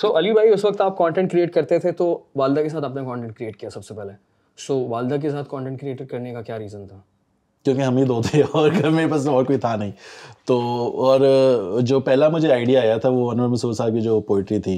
सो अली भाई उस वक्त आप कंटेंट क्रिएट करते थे तो वालदा के साथ आपने कंटेंट क्रिएट किया सबसे पहले सो वालदा के साथ कंटेंट क्रिएट करने का क्या रीज़न था क्योंकि हम ही दो थे और घर मेरे पास और कोई था नहीं तो और जो पहला मुझे आइडिया आया था वो अनवर मसूर साहब की जो पोइट्री थी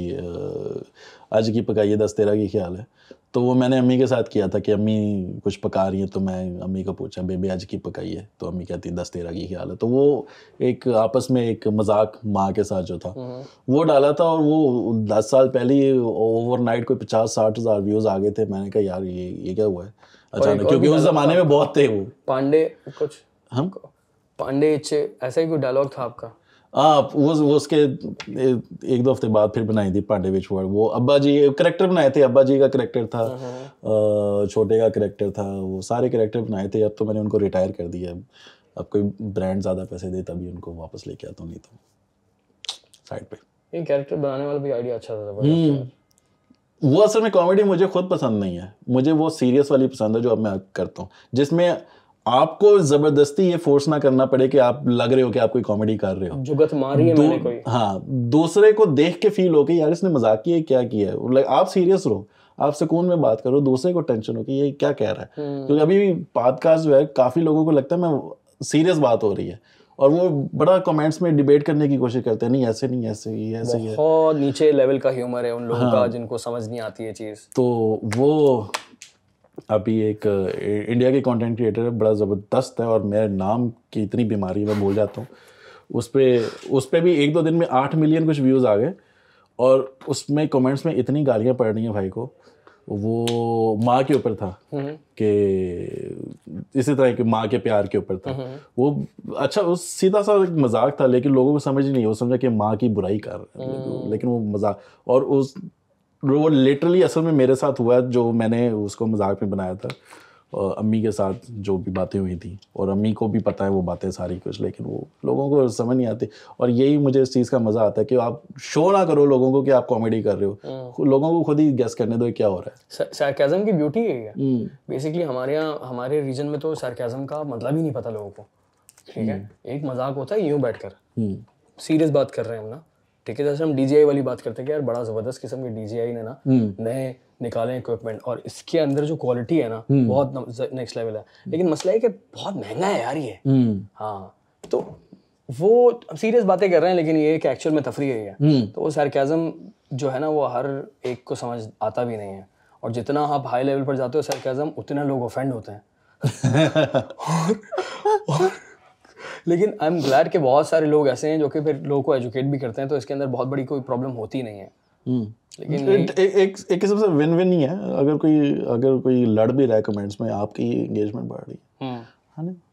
आज की पकाइए दस तेरह की ख्याल है तो वो मैंने अम्मी के साथ किया था कि अम्मी कुछ पका रही है तो मैं अम्मी को पूछा बेबी आज की पकाइए तो अम्मी कहती दस तेरह की ख्याल है तो वो एक आपस में एक मजाक माँ के साथ जो था हम्म। वो डाला था और वो दस साल पहले ही ओवरनाइट कोई पचास साठ हज़ार व्यूज़ आ गए थे मैंने कहा यार ये ये क्या हुआ है अचानक क्योंकि उस ज़माने में बहुत थे वो पांडे कुछ हम पांडे ऐसा ही कोई डायलॉग था आपका हाँ वो उसके एक दो हफ्ते बाद फिर बनाई थी पांडे विच वर्ड वो अब्बा जी करेक्टर बनाए थे अब्बा जी का करेक्टर था हाँ, हाँ। छोटे का करेक्टर था वो सारे करेक्टर बनाए थे अब तो मैंने उनको रिटायर कर दिया अब कोई ब्रांड ज़्यादा पैसे दे तभी उनको वापस लेके आता हूँ नहीं तो साइड पे ये कैरेक्टर बनाने वाला भी आइडिया अच्छा था हम्म। वो असल में कॉमेडी मुझे खुद पसंद नहीं है मुझे वो सीरियस वाली पसंद है जो अब मैं करता हूँ जिसमें आपको जबरदस्ती ये फोर्स ना करना पड़े कि आप लग रहे हो कि आप कोई कॉमेडी कर रहे हो जुगत मारी है मैंने कोई हाँ दूसरे को देख के फील हो कि यार इसने मजाक किया क्या किया है लाइक आप सीरियस रहो आप सुकून में बात करो दूसरे को टेंशन हो कि ये क्या कह रहा है हम्म। क्योंकि अभी भी पॉडकास्ट जो है काफ़ी लोगों को लगता है मैं सीरियस बात हो रही है और वो बड़ा कमेंट्स में डिबेट करने की कोशिश करते हैं नहीं ऐसे नहीं ऐसे ही ऐसे ही बहुत नीचे लेवल का ह्यूमर है उन लोगों हाँ, का जिनको समझ नहीं आती है चीज़ तो वो अभी एक इंडिया के कंटेंट क्रिएटर है बड़ा ज़बरदस्त है और मेरे नाम की इतनी बीमारी मैं भूल जाता हूँ उस पर उस पर भी एक दो दिन में आठ मिलियन कुछ व्यूज़ आ गए और उसमें कमेंट्स में इतनी गालियाँ पड़ रही हैं भाई को वो माँ के ऊपर था हम्म। कि इसी तरह के माँ के प्यार के ऊपर था हम्म। वो अच्छा वो सीधा सा एक मजाक था लेकिन लोगों को समझ ही नहीं वो समझा कि माँ की बुराई कर रहा है हम्म। लेकिन वो मजाक और उस वो लिटरली असल में मेरे साथ हुआ जो मैंने उसको मजाक में बनाया था और अम्मी के साथ जो भी बातें हुई थी और अम्मी को भी पता है वो बातें सारी कुछ लेकिन वो लोगों को समझ नहीं आती और यही मुझे इस चीज़ का मज़ा आता है कि आप शो ना करो लोगों को कि आप कॉमेडी कर रहे हो हाँ। लोगों को खुद ही गेस करने दो क्या हो रहा है सार्केज़म की ब्यूटी है बेसिकली हम्म। हमारे यहाँ हमारे रीजन में तो सार्केज़म का मतलब ही नहीं पता लोगों को ठीक है हम्म। एक मजाक होता है यूँ बैठ कर सीरियस बात कर रहे हैं हम ना ठीक है जैसे हम डी वाली बात करते हैं कि यार बड़ा ज़बरदस्त किस्म के डी ने ना हम्म। नए निकाले इक्विपमेंट और इसके अंदर जो क्वालिटी है ना हम्म। बहुत नेक्स्ट लेवल है लेकिन मसला है कि बहुत महंगा है यार ये हम्म। हाँ तो वो सीरियस बातें कर रहे हैं लेकिन ये कि एक्चुअल में तफरी है तो वो सरकाजम जो है ना वो हर एक को समझ आता भी नहीं है और जितना आप हाई लेवल पर जाते हो सरकाजम उतने लोग ऑफेंड होते हैं और, और लेकिन आई एम ग्लैड कि बहुत सारे लोग ऐसे हैं जो कि फिर लोगों को एजुकेट भी करते हैं तो इसके अंदर बहुत बड़ी कोई प्रॉब्लम होती नहीं है हम्म। लेकिन एक किस्म से विन विन ही है अगर कोई अगर कोई लड़ भी रहा है कमेंट्स में आपकी एंगेजमेंट बढ़ रही है है हम्म। हाँ ना